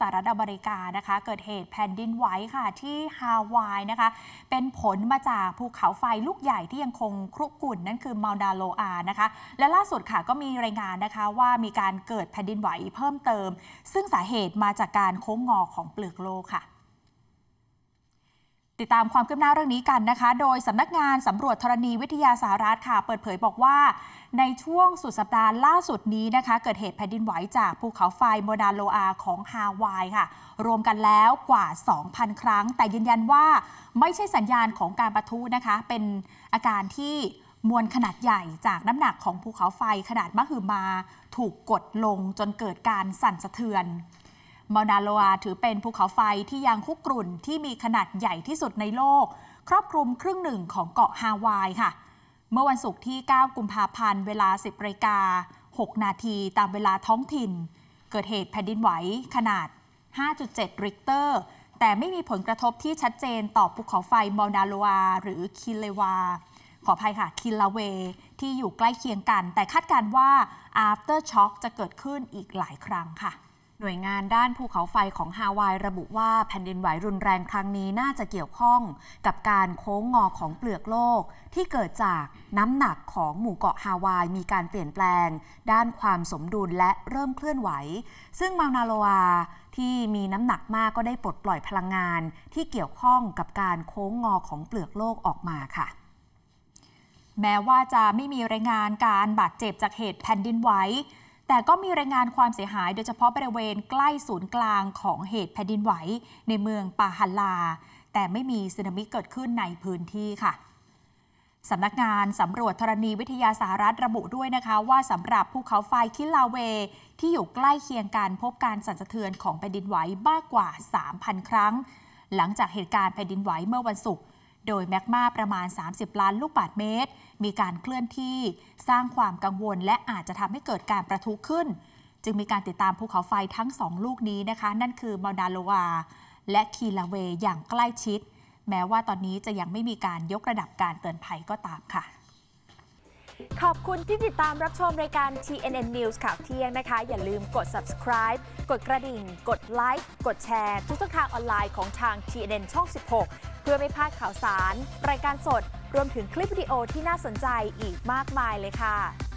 สหรัฐอเมริกานะคะ เกิดเหตุแผ่นดินไหวค่ะที่ฮาวายนะคะเป็นผลมาจากภูเขาไฟลูกใหญ่ที่ยังคงครุกรุ่นนั่นคือมาลดาโลอานะคะและล่าสุดค่ะก็มีรายงานนะคะ ว่ามีการเกิดแผ่นดินไหวเพิ่มเติม ซึ่งสาเหตุมาจากการโค้งงอของเปลือกโลกค่ะติดตามความคืบหน้าเรื่องนี้กันนะคะ โดยสำนักงานสำรวจธรณีวิทยาสหรัฐค่ะ เปิดเผยบอกว่า ในช่วงสุดสัปดาห์ล่าสุดนี้นะคะ เกิดเหตุแผ่นดินไหวจากภูเขาไฟโมนาโลอาของฮาวายค่ะ รวมกันแล้วกว่า 2,000 ครั้ง แต่ยืนยันว่าไม่ใช่สัญญาณของการประทุนะคะ เป็นอาการที่มวลขนาดใหญ่จากน้ำหนักของภูเขาไฟขนาดมหึมา ถูกกดลงจนเกิดการสั่นสะเทือนมอนาโลอาถือเป็นภูเขาไฟที่ยังคุกรุ่นที่มีขนาดใหญ่ที่สุดในโลก ครอบคลุมครึ่งหนึ่งของเกาะฮาวายค่ะ เมื่อวันศุกร์ที่ 9 กุมภาพันธ์เวลา 10บารกา 6 นาทีตามเวลาท้องถิ่น เกิดเหตุแผ่นดินไหวขนาด 5.7 ริกเตอร์ แต่ไม่มีผลกระทบที่ชัดเจนต่อภูเขาไฟมอนาโลอาหรือคิเลวา ขออภัยค่ะคิลาเว ที่อยู่ใกล้เคียงกัน แต่คาดการว่า after shock จะเกิดขึ้นอีกหลายครั้งค่ะหน่วยงานด้านภูเขาไฟของฮาวายระบุว่าแผ่นดินไหวรุนแรงครั้งนี้น่าจะเกี่ยวข้องกับการโค้งงอของเปลือกโลก ที่เกิดจากน้ำหนักของหมู่เกาะฮาวายมีการเปลี่ยนแปลง ด้านความสมดุลและเริ่มเคลื่อนไหว ซึ่งมานาโลอาที่มีน้ำหนักมากก็ได้ปลดปล่อยพลังงานที่เกี่ยวข้องกับการโค้งงอของเปลือกโลกออกมาค่ะ แม้ว่าจะไม่มีรายงานการบาดเจ็บจากเหตุแผ่นดินไหวแต่ก็มีรายงานความเสียหายโดยเฉพาะบริเวณใกล้ศูนย์กลางของเหตุแผ่นดินไหวในเมืองปาฮัลลา แต่ไม่มีสึนามิเกิดขึ้นในพื้นที่ค่ะสำนักงานสำรวจธรณีวิทยาสหรัฐระบุด้วยนะคะ ว่าสำหรับภูเขาไฟคิลาเว ที่อยู่ใกล้เคียงกันพบการสั่นสะเทือนของแผ่นดินไหวมากกว่า 3,000 ครั้ง หลังจากเหตุการณ์แผ่นดินไหวเมื่อวันศุกร์โดยแมกมาประมาณ 30 ล้านลูกบาศก์เมตร มีการเคลื่อนที่สร้างความกังวล และอาจจะทำให้เกิดการประทุขึ้น จึงมีการติดตามภูเขาไฟทั้งสองลูกนี้นะคะ นั่นคือมาดาโลวา และคีลาเวอย่างใกล้ชิด แม้ว่าตอนนี้จะยังไม่มีการยกระดับการเตือนภัยก็ตามค่ะขอบคุณที่ติดตามรับชมรายการ TNN News ข่าวเที่ยงนะคะ อย่าลืมกด subscribe กดกระดิ่ง กดไลค์ กดแชร์ ทุกช่องทางออนไลน์ของทาง TNN ช่อง 16 เพื่อไม่พลาดข่าวสาร รายการสดรวมถึงคลิปวิดีโอที่น่าสนใจอีกมากมายเลยค่ะ